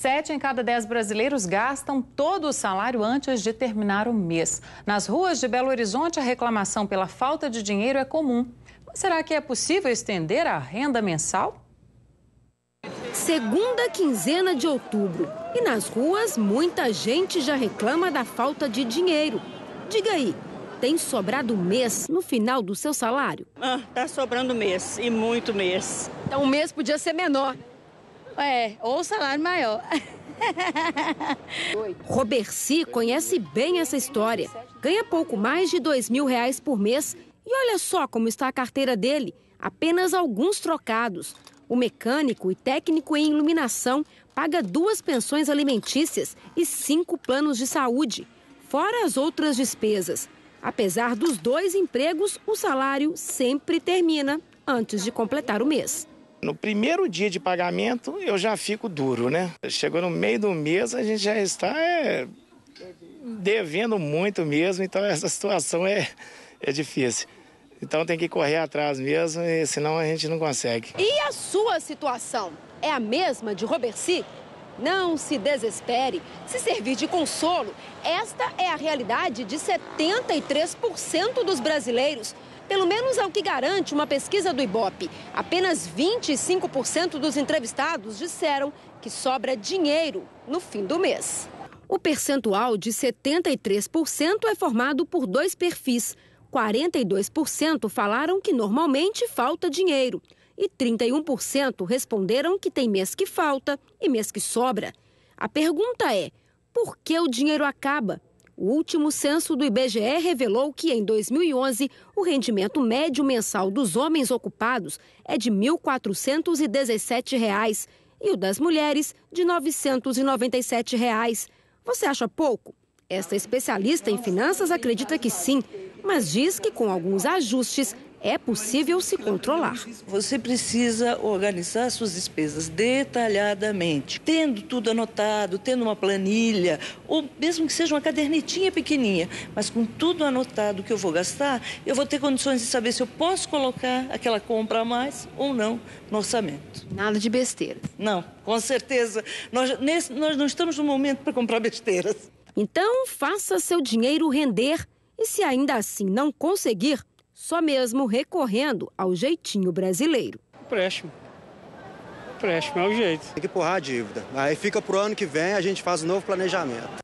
Sete em cada dez brasileiros gastam todo o salário antes de terminar o mês. Nas ruas de Belo Horizonte, a reclamação pela falta de dinheiro é comum. Mas será que é possível estender a renda mensal? Segunda quinzena de outubro. E nas ruas, muita gente já reclama da falta de dinheiro. Diga aí, tem sobrado mês no final do seu salário? Ah, tá sobrando mês e muito mês. Então o mês podia ser menor. É, ou salário maior. Roberci conhece bem essa história. Ganha pouco mais de dois mil reais por mês. E olha só como está a carteira dele. Apenas alguns trocados. O mecânico e técnico em iluminação paga duas pensões alimentícias e cinco planos de saúde, fora as outras despesas. Apesar dos dois empregos, o salário sempre termina antes de completar o mês. No primeiro dia de pagamento, eu já fico duro, né? Chegou no meio do mês, a gente já está é, devendo muito mesmo, então essa situação é, é difícil. Então tem que correr atrás mesmo, senão a gente não consegue. E a sua situação é a mesma de Roberci? Não se desespere. Se servir de consolo, esta é a realidade de 73% dos brasileiros. Pelo menos é o que garante uma pesquisa do Ibope. Apenas 25% dos entrevistados disseram que sobra dinheiro no fim do mês. O percentual de 73% é formado por dois perfis. 42% falaram que normalmente falta dinheiro e 31% responderam que tem mês que falta e mês que sobra. A pergunta é: por que o dinheiro acaba o último censo do IBGE revelou que, em 2011, o rendimento médio mensal dos homens ocupados é de R$ 1.417 reais, e o das mulheres de R$ 997. Reais. Você acha pouco? Esta especialista em finanças acredita que sim, mas diz que com alguns ajustes é possível se controlar. Você precisa organizar suas despesas detalhadamente, tendo tudo anotado, tendo uma planilha, ou mesmo que seja uma cadernetinha pequenininha, mas com tudo anotado que eu vou gastar, eu vou ter condições de saber se eu posso colocar aquela compra a mais ou não no orçamento. Nada de besteira. Não, com certeza. Nós, nesse, nós não estamos no momento para comprar besteiras. Então, faça seu dinheiro render e, se ainda assim não conseguir, só mesmo recorrendo ao jeitinho brasileiro. Empréstimo. Empréstimo é o jeito. Tem que empurrar a dívida. Aí fica para o ano que vem, a gente faz um novo planejamento.